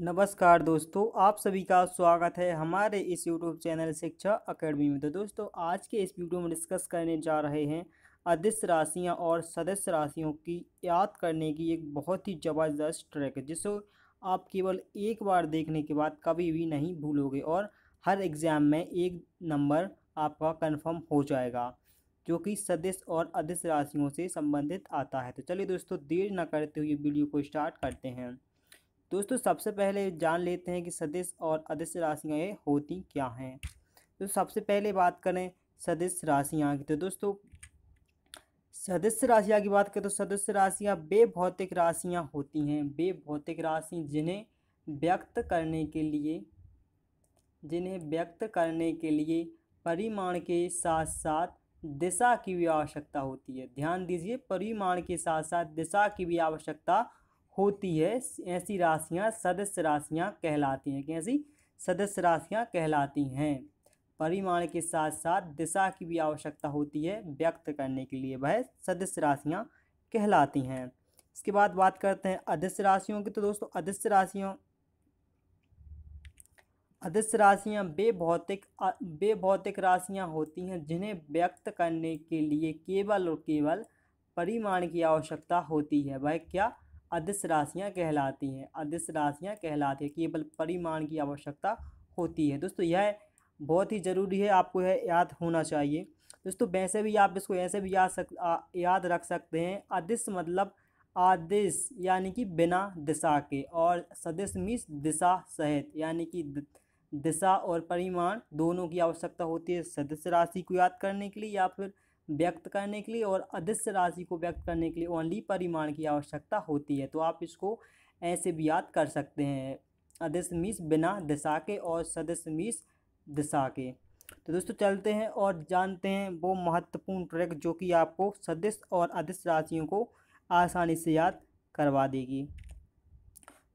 नमस्कार दोस्तों आप सभी का स्वागत है हमारे इस यूट्यूब चैनल शिक्षा अकेडमी में तो दोस्तों आज के इस वीडियो में डिस्कस करने जा रहे हैं अदृश्य राशियां और सदस्य राशियों की याद करने की एक बहुत ही ज़बरदस्त ट्रैक है जिसको आप केवल एक बार देखने के बाद कभी भी नहीं भूलोगे और हर एग्ज़ाम में एक नंबर आपका कन्फर्म हो जाएगा जो कि सदस्य और अदृश्य राशियों से संबंधित आता है तो चलिए दोस्तों देर न करते हुए वीडियो को स्टार्ट करते हैं दोस्तों सबसे पहले जान लेते हैं कि सदस्य और अदृश्य राशियाँ होती क्या हैं तो सबसे पहले बात करें सदस्य राशियाँ की तो दोस्तों सदस्य राशियाँ की बात करें तो सदस्य राशियाँ बे भौतिक राशियाँ होती हैं बे भौतिक राशि जिन्हें व्यक्त करने के लिए जिन्हें व्यक्त करने के लिए परिमाण के साथ साथ दिशा की भी आवश्यकता होती है ध्यान दीजिए परिमाण के साथ साथ दिशा की भी आवश्यकता होती है ऐसी राशियाँ सदस्य राशियाँ कहलाती हैं कैसी सदस्य राशियाँ कहलाती हैं परिमाण के साथ साथ दिशा की भी आवश्यकता होती है व्यक्त करने के लिए वह सदस्य राशियाँ कहलाती हैं इसके बाद बात करते हैं अदृश्य राशियों की तो दोस्तों अदृश्य राशियों अदृश्य राशियाँ बेभौतिक बेभौतिक राशियाँ होती हैं जिन्हें व्यक्त करने के लिए केवल और केवल परिमाण की आवश्यकता होती है वह क्या अदृश्य राशियाँ कहलाती हैं अदृश्य राशियाँ कहलाती है केवल परिमाण की आवश्यकता होती है दोस्तों यह बहुत ही ज़रूरी है आपको यह याद होना चाहिए दोस्तों वैसे भी आप इसको ऐसे भी याद सक याद रख सकते हैं अदृश्य मतलब आदेश यानी कि बिना दिशा के और सदस्य मीस दिशा सहित यानी कि दिशा और परिमाण दोनों की आवश्यकता होती है सदस्य राशि को याद करने के लिए या फिर व्यक्त करने के लिए और अदृश्य राशि को व्यक्त करने के लिए ओनली परिमाण की आवश्यकता होती है तो आप इसको ऐसे भी याद कर सकते हैं अदृश्य मीस बिना दिशा के और सदस्य मीस दिशा के तो दोस्तों चलते हैं और जानते हैं वो महत्वपूर्ण ट्रैक जो कि आपको सदस्य और अदृश्य राशियों को आसानी से याद करवा देगी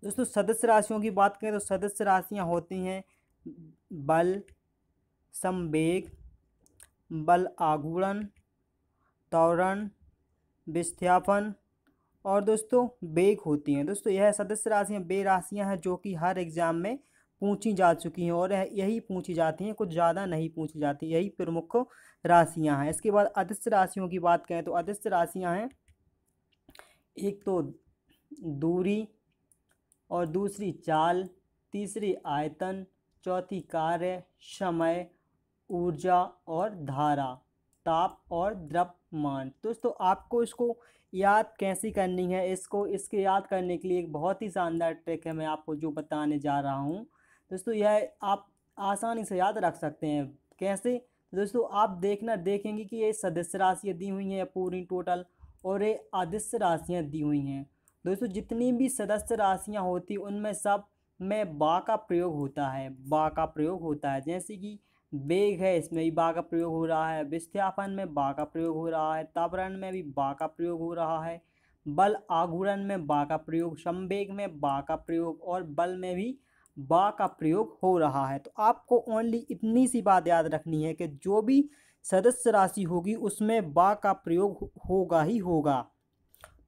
दोस्तों सदस्य राशियों की बात करें तो सदस्य राशियाँ होती हैं बल संवेग बल आघूर्ण त्वरण विस्थ्यापन और दोस्तों बेग होती हैं दोस्तों यह सदस्य राशियाँ बे राशियाँ हैं जो कि हर एग्ज़ाम में पूछी जा चुकी हैं और यही पूछी जाती हैं कुछ ज़्यादा नहीं पूछी जाती यही प्रमुख राशियाँ हैं इसके बाद अदस्य राशियों की बात करें तो अदस्य राशियाँ हैं एक तो दूरी और दूसरी चाल तीसरी आयतन चौथी कार्य समय ऊर्जा और धारा ताप और द्रव्यमान दोस्तों आपको इसको याद कैसी करनी है इसको इसके याद करने के लिए एक बहुत ही शानदार ट्रिक है मैं आपको जो बताने जा रहा हूँ दोस्तों यह आप आसानी से याद रख सकते हैं कैसे दोस्तों आप देखना देखेंगे कि ये सदस्य राशियाँ दी हुई हैं पूरी टोटल और ये आदिश्य राशियाँ दी हुई हैं दोस्तों जितनी भी सदस्य राशियाँ होती उनमें सब में बा का प्रयोग होता है बा का प्रयोग होता है जैसे कि वेग है इसमें भी बा का प्रयोग हो रहा है विस्थापन में बा का प्रयोग हो रहा है तापरण में भी बा का प्रयोग हो रहा है बल आघूरण में बा का प्रयोग संवेग में बा का प्रयोग और बल में भी बा का प्रयोग हो रहा है तो आपको ओनली इतनी सी बात याद रखनी है कि जो भी सदस्य राशि होगी उसमें बा का प्रयोग होगा ही होगा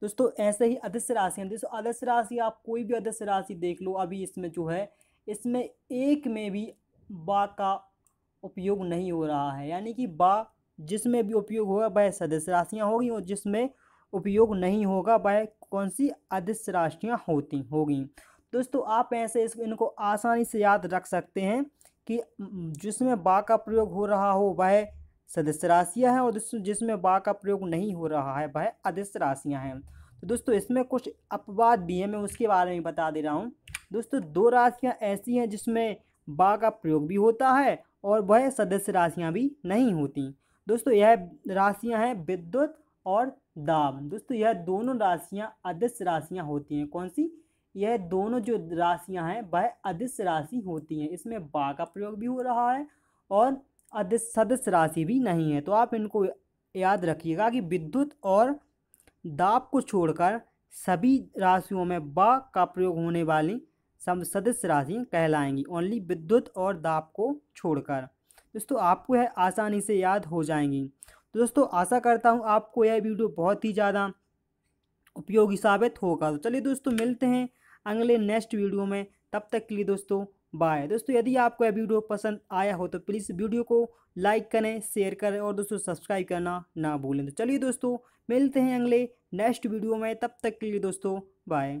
दोस्तों ऐसे ही अदस्य राशि दोस्तों अदस्य राशि आप कोई भी अदृश्य राशि देख लो अभी इसमें जो है इसमें एक में भी बा का उपयोग नहीं हो रहा है यानी कि बा जिसमें भी उपयोग होगा वह सदस्य राशियाँ होगी और जिसमें उपयोग नहीं होगा वह कौन सी अदृश्य राशियाँ होती होगी दोस्तों आप ऐसे इस इनको आसानी से याद रख सकते हैं कि जिसमें बा का प्रयोग हो रहा हो वह सदस्य राशियाँ हैं और जिसमें बा का प्रयोग नहीं हो रहा है वह अदृश्य राशियाँ हैं तो दोस्तों इसमें कुछ अपवाद भी हैं मैं उसके बारे में बता दे रहा हूँ दोस्तों दो राशियाँ ऐसी हैं जिसमें बा का प्रयोग भी होता है और वह सदस्य राशियाँ भी नहीं होती दोस्तों यह राशियाँ हैं विद्युत और दाब दोस्तों यह दोनों राशियाँ अदृश्य राशियाँ होती हैं कौन सी यह दोनों जो राशियाँ हैं वह अदृश्य राशि होती हैं इसमें बा का प्रयोग भी हो रहा है और अदृश्य सदस्य राशि भी नहीं है तो आप इनको याद रखिएगा कि विद्युत और दाब को छोड़कर सभी राशियों में बा का प्रयोग होने वाली सदस्य राशि कहलाएंगी ओनली विद्युत और दाप को छोड़कर दोस्तों आपको यह आसानी से याद हो जाएंगी तो दोस्तों आशा करता हूँ आपको यह वीडियो बहुत ही ज़्यादा उपयोगी साबित होगा तो चलिए दोस्तों मिलते हैं अगले नेक्स्ट वीडियो में तब तक के लिए दोस्तों बाय दोस्तों यदि आपको यह वीडियो पसंद आया हो तो प्लीज़ वीडियो को लाइक करें शेयर करें और दोस्तों सब्सक्राइब करना ना भूलें तो चलिए दोस्तों मिलते हैं अगले नेक्स्ट वीडियो में तब तक के लिए दोस्तों बाय